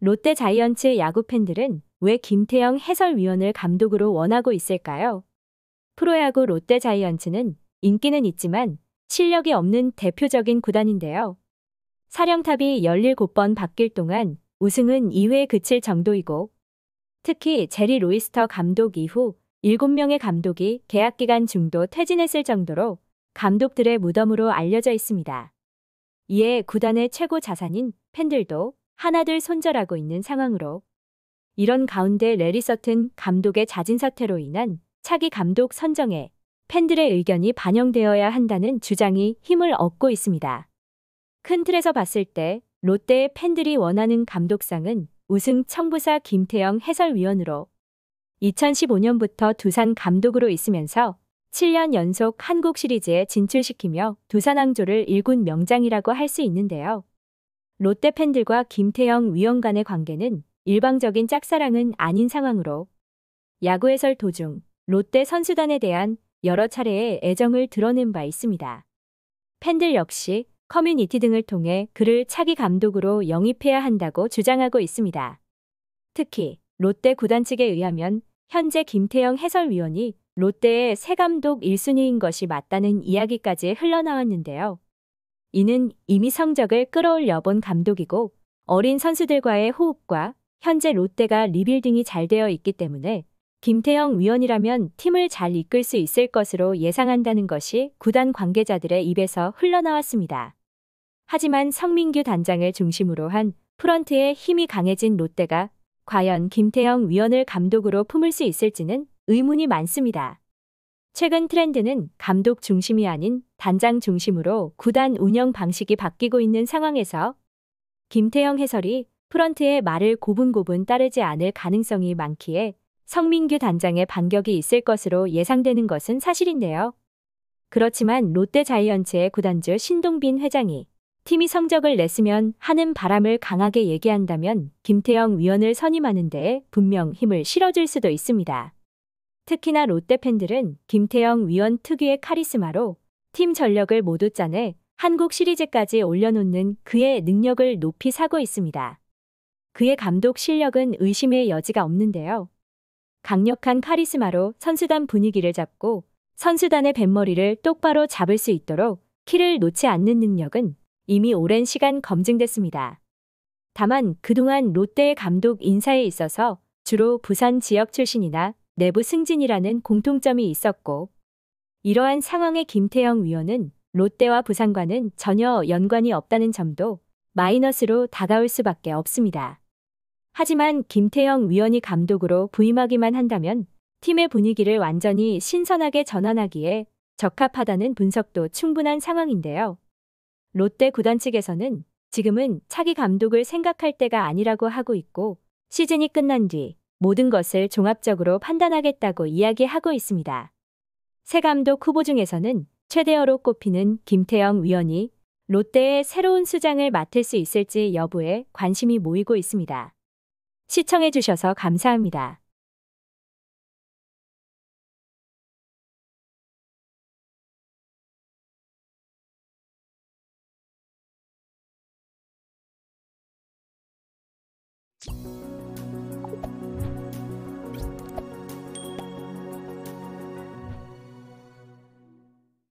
롯데 자이언츠 야구 팬들은 왜 김태형 해설위원을 감독으로 원하고 있을까요? 프로야구 롯데 자이언츠는 인기는 있지만 실력이 없는 대표적인 구단인데요. 사령탑이 17번 바뀔 동안 우승은 2회에 그칠 정도이고 특히 제리 로이스터 감독 이후 7명의 감독이 계약 기간 중도 퇴진했을 정도로 감독들의 무덤으로 알려져 있습니다. 이에 구단의 최고 자산인 팬들도 하나둘 손절하고 있는 상황으로 이런 가운데 레리 서튼 감독의 자진 사퇴로 인한 차기 감독 선정에 팬들의 의견이 반영되어야 한다는 주장이 힘을 얻고 있습니다. 큰 틀에서 봤을 때 롯데의 팬들이 원하는 감독상은 우승 청부사 김태영 해설위원으로 2015년부터 두산 감독으로 있으면서 7년 연속 한국 시리즈에 진출시키며 두산왕조를 일군 명장이라고 할 수 있는데요. 롯데 팬들과 김태형 위원 간의 관계는 일방적인 짝사랑은 아닌 상황으로 야구 해설 도중 롯데 선수단에 대한 여러 차례의 애정을 드러낸 바 있습니다. 팬들 역시 커뮤니티 등을 통해 그를 차기 감독으로 영입해야 한다고 주장하고 있습니다. 특히 롯데 구단 측에 의하면 현재 김태영 해설위원이 롯데의 새 감독 1순위인 것이 맞다는 이야기까지 흘러나왔는데요. 이는 이미 성적을 끌어올려 본 감독이고 어린 선수들과의 호흡과 현재 롯데가 리빌딩이 잘 되어 있기 때문에 김태형 위원이라면 팀을 잘 이끌 수 있을 것으로 예상한다는 것이 구단 관계자들의 입에서 흘러나왔습니다. 하지만 성민규 단장을 중심으로 한 프런트의 힘이 강해진 롯데가 과연 김태형 위원을 감독으로 품을 수 있을지는 의문이 많습니다. 최근 트렌드는 감독 중심이 아닌 단장 중심으로 구단 운영 방식이 바뀌고 있는 상황에서 김태형 해설이 프런트의 말을 고분고분 따르지 않을 가능성이 많기에 성민규 단장의 반격이 있을 것으로 예상되는 것은 사실인데요. 그렇지만 롯데 자이언츠의 구단주 신동빈 회장이 팀이 성적을 냈으면 하는 바람을 강하게 얘기한다면 김태영 위원을 선임하는 데 분명 힘을 실어줄 수도 있습니다. 특히나 롯데 팬들은 김태영 위원 특유의 카리스마로 팀 전력을 모두 짜내 한국 시리즈까지 올려놓는 그의 능력을 높이 사고 있습니다. 그의 감독 실력은 의심의 여지가 없는데요. 강력한 카리스마로 선수단 분위기를 잡고 선수단의 뱃머리를 똑바로 잡을 수 있도록 키를 놓지 않는 능력은 이미 오랜 시간 검증됐습니다. 다만 그동안 롯데의 감독 인사에 있어서 주로 부산 지역 출신이나 내부 승진이라는 공통점이 있었고 이러한 상황에 김태영 위원은 롯데와 부산과는 전혀 연관이 없다는 점도 마이너스로 다가올 수밖에 없습니다. 하지만 김태영 위원이 감독으로 부임하기만 한다면 팀의 분위기를 완전히 신선하게 전환하기에 적합하다는 분석도 충분한 상황인데요. 롯데 구단 측에서는 지금은 차기 감독을 생각할 때가 아니라고 하고 있고 시즌이 끝난 뒤 모든 것을 종합적으로 판단하겠다고 이야기하고 있습니다. 새 감독 후보 중에서는 최대어로 꼽히는 김태영 위원이 롯데의 새로운 수장을 맡을 수 있을지 여부에 관심이 모이고 있습니다. 시청해주셔서 감사합니다. you